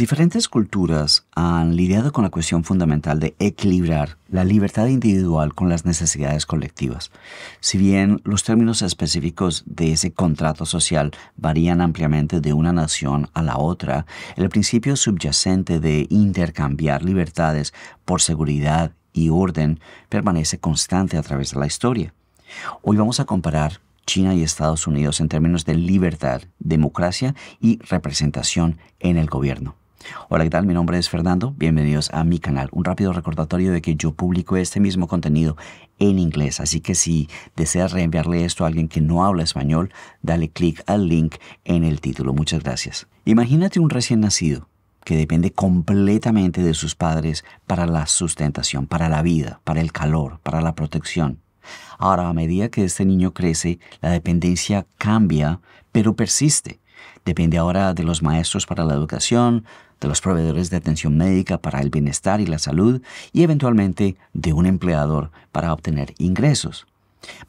Diferentes culturas han lidiado con la cuestión fundamental de equilibrar la libertad individual con las necesidades colectivas. Si bien los términos específicos de ese contrato social varían ampliamente de una nación a la otra, el principio subyacente de intercambiar libertades por seguridad y orden permanece constante a través de la historia. Hoy vamos a comparar China y Estados Unidos en términos de libertad, democracia y representación en el gobierno. Hola, ¿qué tal? Mi nombre es Fernando. Bienvenidos a mi canal. Un rápido recordatorio de que yo publico este mismo contenido en inglés, así que si deseas reenviarle esto a alguien que no habla español, dale clic al link en el título. Muchas gracias. Imagínate un recién nacido que depende completamente de sus padres para la sustentación, para la vida, para el calor, para la protección. Ahora, a medida que este niño crece, la dependencia cambia, pero persiste. Depende ahora de los maestros para la educación, de los proveedores de atención médica para el bienestar y la salud y eventualmente de un empleador para obtener ingresos.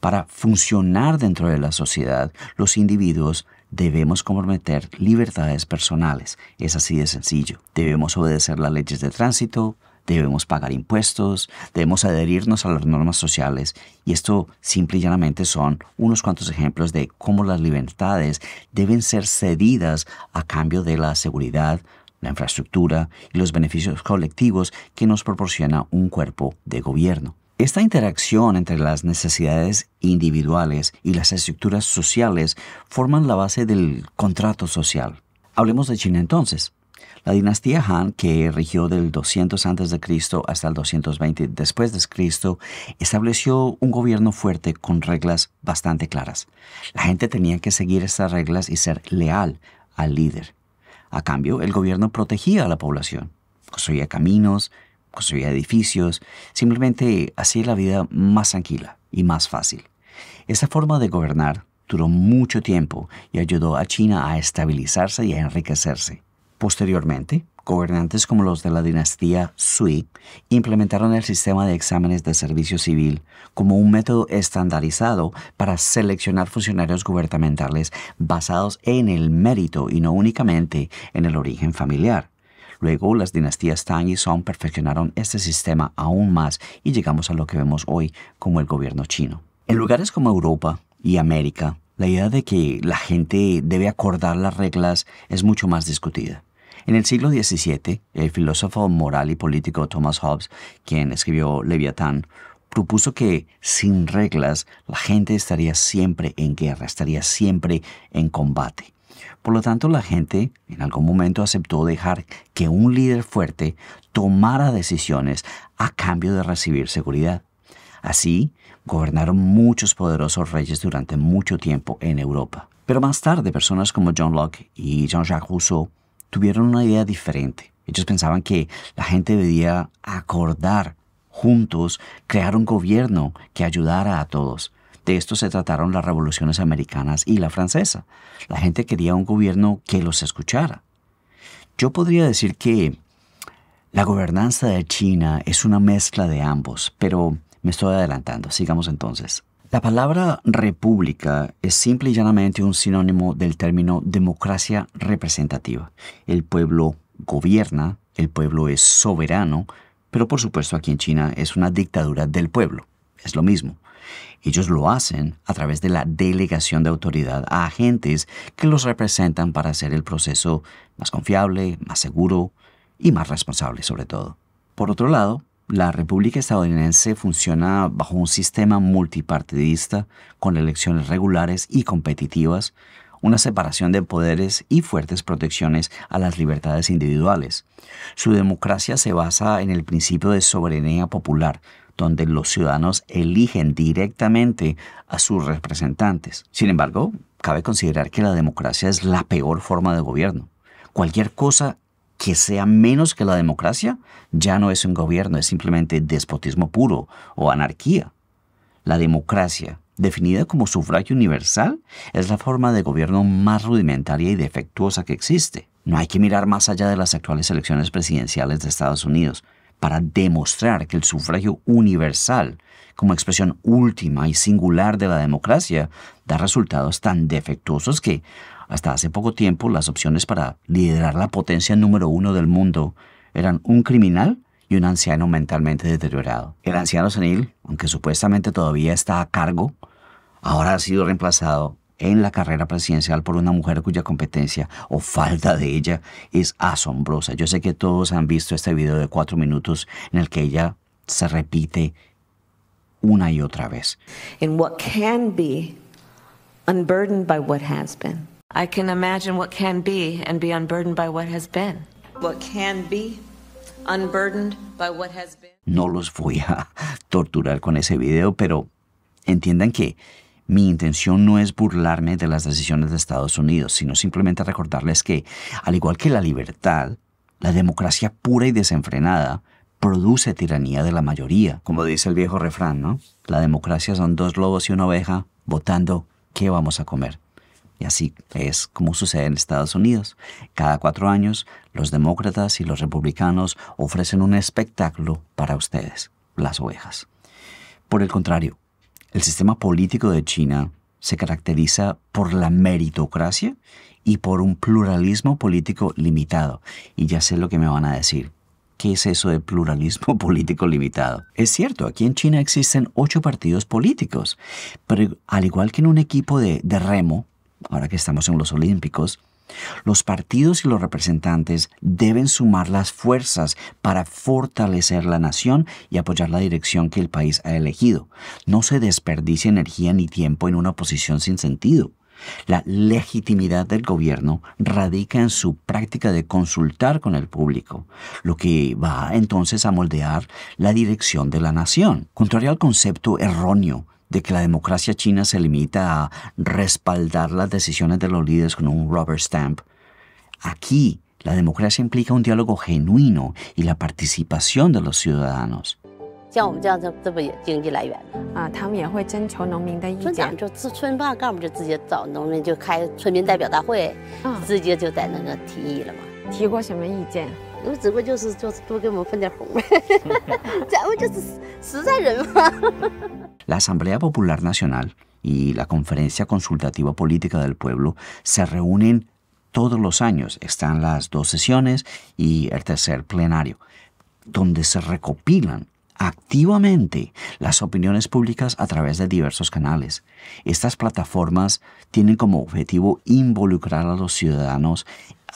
Para funcionar dentro de la sociedad, los individuos debemos comprometer libertades personales. Es así de sencillo. Debemos obedecer las leyes de tránsito, debemos pagar impuestos, debemos adherirnos a las normas sociales y esto simple y llanamente son unos cuantos ejemplos de cómo las libertades deben ser cedidas a cambio de la seguridad, la infraestructura y los beneficios colectivos que nos proporciona un cuerpo de gobierno. Esta interacción entre las necesidades individuales y las estructuras sociales forman la base del contrato social. Hablemos de China entonces. La dinastía Han, que rigió del 200 a.C. hasta el 220 después de Cristo, estableció un gobierno fuerte con reglas bastante claras. La gente tenía que seguir estas reglas y ser leal al líder. A cambio, el gobierno protegía a la población, construía caminos, construía edificios, simplemente hacía la vida más tranquila y más fácil. Esa forma de gobernar duró mucho tiempo y ayudó a China a estabilizarse y a enriquecerse. Posteriormente, gobernantes como los de la dinastía Sui implementaron el sistema de exámenes de servicio civil como un método estandarizado para seleccionar funcionarios gubernamentales basados en el mérito y no únicamente en el origen familiar. Luego las dinastías Tang y Song perfeccionaron este sistema aún más y llegamos a lo que vemos hoy como el gobierno chino. En lugares como Europa y América, la idea de que la gente debe acordar las reglas es mucho más discutida. En el siglo XVII, el filósofo moral y político Thomas Hobbes, quien escribió Leviatán, propuso que sin reglas la gente estaría siempre en guerra, estaría siempre en combate. Por lo tanto, la gente en algún momento aceptó dejar que un líder fuerte tomara decisiones a cambio de recibir seguridad. Así, gobernaron muchos poderosos reyes durante mucho tiempo en Europa. Pero más tarde, personas como John Locke y Jean-Jacques Rousseau tuvieron una idea diferente. Ellos pensaban que la gente debía acordar juntos, crear un gobierno que ayudara a todos. De esto se trataron las revoluciones americanas y la francesa. La gente quería un gobierno que los escuchara. Yo podría decir que la gobernanza de China es una mezcla de ambos, pero me estoy adelantando. Sigamos entonces. La palabra república es simple y llanamente un sinónimo del término democracia representativa. El pueblo gobierna, el pueblo es soberano, pero por supuesto aquí en China es una dictadura del pueblo. Es lo mismo. Ellos lo hacen a través de la delegación de autoridad a agentes que los representan para hacer el proceso más confiable, más seguro y más responsable sobre todo. Por otro lado, la República estadounidense funciona bajo un sistema multipartidista con elecciones regulares y competitivas, una separación de poderes y fuertes protecciones a las libertades individuales. Su democracia se basa en el principio de soberanía popular, donde los ciudadanos eligen directamente a sus representantes. Sin embargo, cabe considerar que la democracia es la peor forma de gobierno. Cualquier cosa que sea menos que la democracia, ya no es un gobierno, es simplemente despotismo puro o anarquía. La democracia, definida como sufragio universal, es la forma de gobierno más rudimentaria y defectuosa que existe. No hay que mirar más allá de las actuales elecciones presidenciales de Estados Unidos para demostrar que el sufragio universal, como expresión última y singular de la democracia, da resultados tan defectuosos que, hasta hace poco tiempo las opciones para liderar la potencia número uno del mundo eran un criminal y un anciano mentalmente deteriorado. El anciano senil, aunque supuestamente todavía está a cargo, ahora ha sido reemplazado en la carrera presidencial por una mujer cuya competencia o falta de ella es asombrosa. Yo sé que todos han visto este video de cuatro minutos en el que ella se repite una y otra vez. In what can be unburdened by what has been. I can imagine what can be and be unburdened by what has been. What can be unburdened by what has been. No los voy a torturar con ese video, pero entiendan que mi intención no es burlarme de las decisiones de Estados Unidos, sino simplemente recordarles que, al igual que la libertad, la democracia pura y desenfrenada produce tiranía de la mayoría, como dice el viejo refrán, ¿no? La democracia son dos lobos y una oveja votando qué vamos a comer. Y así es como sucede en Estados Unidos. Cada cuatro años, los demócratas y los republicanos ofrecen un espectáculo para ustedes, las ovejas. Por el contrario, el sistema político de China se caracteriza por la meritocracia y por un pluralismo político limitado. Y ya sé lo que me van a decir. ¿Qué es eso de pluralismo político limitado? Es cierto, aquí en China existen ocho partidos políticos, pero al igual que en un equipo de, de remo, ahora que estamos en los Olímpicos, los partidos y los representantes deben sumar las fuerzas para fortalecer la nación y apoyar la dirección que el país ha elegido. No se desperdicia energía ni tiempo en una oposición sin sentido. La legitimidad del gobierno radica en su práctica de consultar con el público, lo que va entonces a moldear la dirección de la nación. Contrario al concepto erróneo de que la democracia china se limita a respaldar las decisiones de los líderes con un rubber stamp. Aquí, la democracia implica un diálogo genuino y la participación de los ciudadanos. La Asamblea Popular Nacional y la Conferencia Consultativa Política del Pueblo se reúnen todos los años. Están las dos sesiones y el tercer plenario, donde se recopilan activamente las opiniones públicas a través de diversos canales. Estas plataformas tienen como objetivo involucrar a los ciudadanos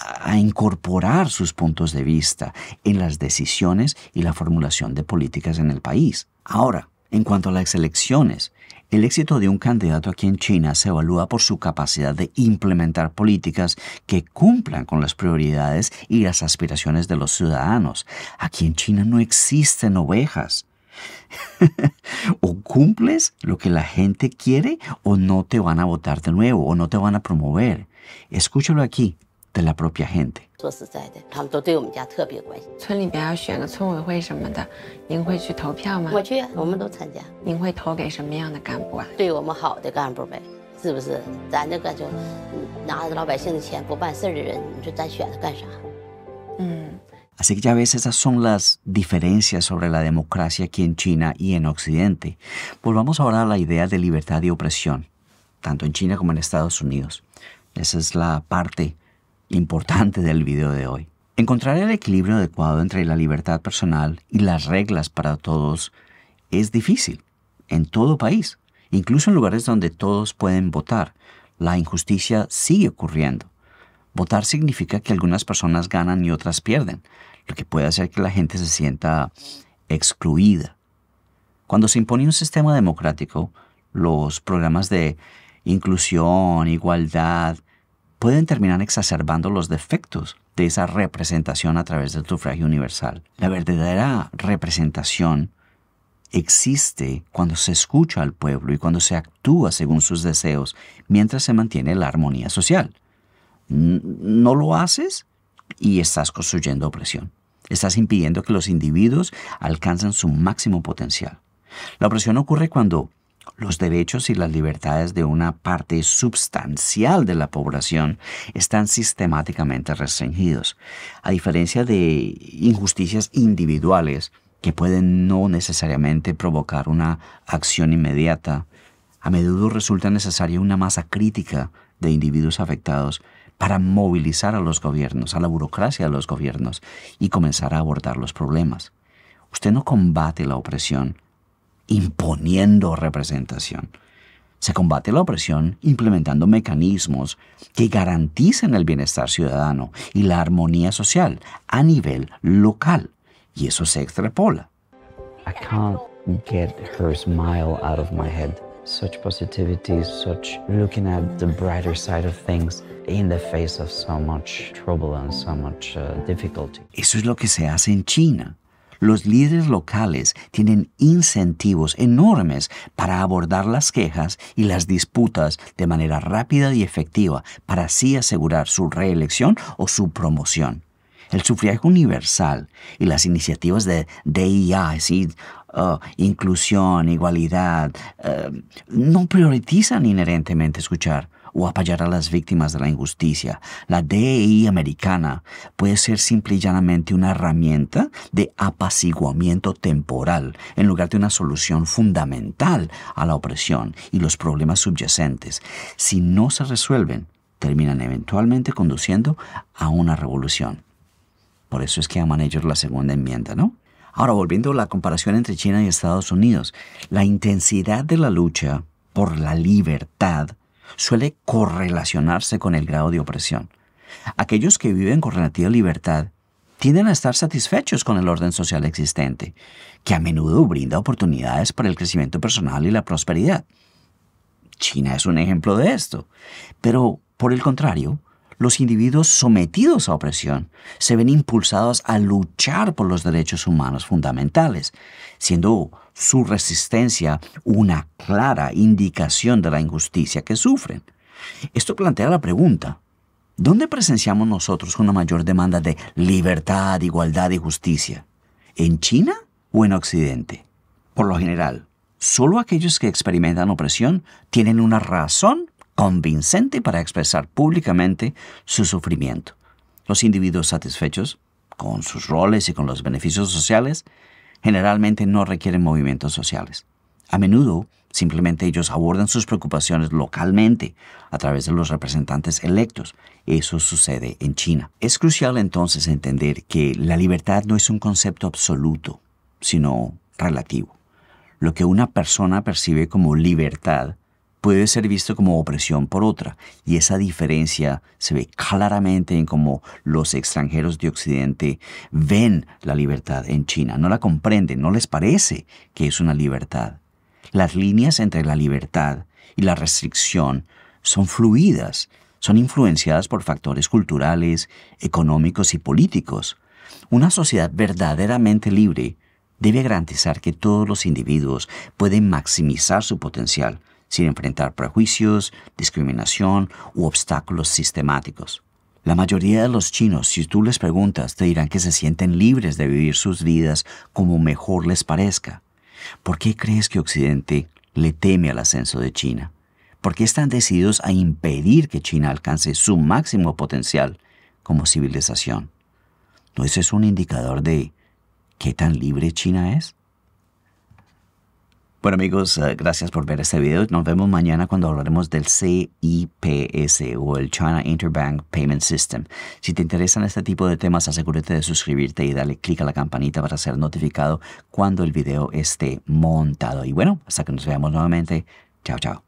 a incorporar sus puntos de vista en las decisiones y la formulación de políticas en el país. Ahora, en cuanto a las elecciones, el éxito de un candidato aquí en China se evalúa por su capacidad de implementar políticas que cumplan con las prioridades y las aspiraciones de los ciudadanos. Aquí en China no existen ovejas. o cumples lo que la gente quiere o no te van a votar de nuevo o no te van a promover. Escúchalo aquí, de la propia gente. Así que ya ves, esas son las diferencias sobre la democracia aquí en China y en Occidente. Volvamos ahora a la idea de libertad y opresión, tanto en China como en Estados Unidos. Esa es la parte importante del video de hoy. Encontrar el equilibrio adecuado entre la libertad personal y las reglas para todos es difícil en todo país, incluso en lugares donde todos pueden votar. La injusticia sigue ocurriendo. Votar significa que algunas personas ganan y otras pierden, lo que puede hacer que la gente se sienta excluida. Cuando se impone un sistema democrático, los programas de inclusión, igualdad, pueden terminar exacerbando los defectos de esa representación a través del sufragio universal. La verdadera representación existe cuando se escucha al pueblo y cuando se actúa según sus deseos mientras se mantiene la armonía social. No lo haces y estás construyendo opresión. Estás impidiendo que los individuos alcancen su máximo potencial. La opresión ocurre cuando los derechos y las libertades de una parte substancial de la población están sistemáticamente restringidos, a diferencia de injusticias individuales que pueden no necesariamente provocar una acción inmediata. A menudo resulta necesaria una masa crítica de individuos afectados para movilizar a los gobiernos, a la burocracia de los gobiernos y comenzar a abordar los problemas. Usted no combate la opresión, imponiendo representación. Se combate la opresión implementando mecanismos que garanticen el bienestar ciudadano y la armonía social a nivel local. Y eso se extrapola. Eso es lo que se hace en China los líderes locales tienen incentivos enormes para abordar las quejas y las disputas de manera rápida y efectiva para así asegurar su reelección o su promoción. El sufragio universal y las iniciativas de DIA, oh, inclusión, igualdad, eh, no priorizan inherentemente escuchar o apoyar a las víctimas de la injusticia. La DEI americana puede ser simple y llanamente una herramienta de apaciguamiento temporal en lugar de una solución fundamental a la opresión y los problemas subyacentes. Si no se resuelven, terminan eventualmente conduciendo a una revolución. Por eso es que aman ellos la segunda enmienda, ¿no? Ahora, volviendo a la comparación entre China y Estados Unidos, la intensidad de la lucha por la libertad suele correlacionarse con el grado de opresión. Aquellos que viven con relativa libertad tienden a estar satisfechos con el orden social existente, que a menudo brinda oportunidades para el crecimiento personal y la prosperidad. China es un ejemplo de esto, pero por el contrario, los individuos sometidos a opresión se ven impulsados a luchar por los derechos humanos fundamentales, siendo su resistencia una clara indicación de la injusticia que sufren. Esto plantea la pregunta, ¿dónde presenciamos nosotros una mayor demanda de libertad, igualdad y justicia? ¿En China o en Occidente? Por lo general, solo aquellos que experimentan opresión tienen una razón convincente para expresar públicamente su sufrimiento. Los individuos satisfechos con sus roles y con los beneficios sociales generalmente no requieren movimientos sociales. A menudo, simplemente ellos abordan sus preocupaciones localmente a través de los representantes electos. Eso sucede en China. Es crucial entonces entender que la libertad no es un concepto absoluto, sino relativo. Lo que una persona percibe como libertad puede ser visto como opresión por otra, y esa diferencia se ve claramente en cómo los extranjeros de Occidente ven la libertad en China, no la comprenden, no les parece que es una libertad. Las líneas entre la libertad y la restricción son fluidas, son influenciadas por factores culturales, económicos y políticos. Una sociedad verdaderamente libre debe garantizar que todos los individuos pueden maximizar su potencial, sin enfrentar prejuicios, discriminación u obstáculos sistemáticos. La mayoría de los chinos, si tú les preguntas, te dirán que se sienten libres de vivir sus vidas como mejor les parezca. ¿Por qué crees que Occidente le teme al ascenso de China? ¿Por qué están decididos a impedir que China alcance su máximo potencial como civilización? ¿No ese es un indicador de qué tan libre China es? Bueno amigos, eh, gracias por ver este video. Nos vemos mañana cuando hablaremos del CIPS o el China Interbank Payment System. Si te interesan este tipo de temas, asegúrate de suscribirte y darle clic a la campanita para ser notificado cuando el video esté montado. Y bueno, hasta que nos veamos nuevamente. Chao, chao.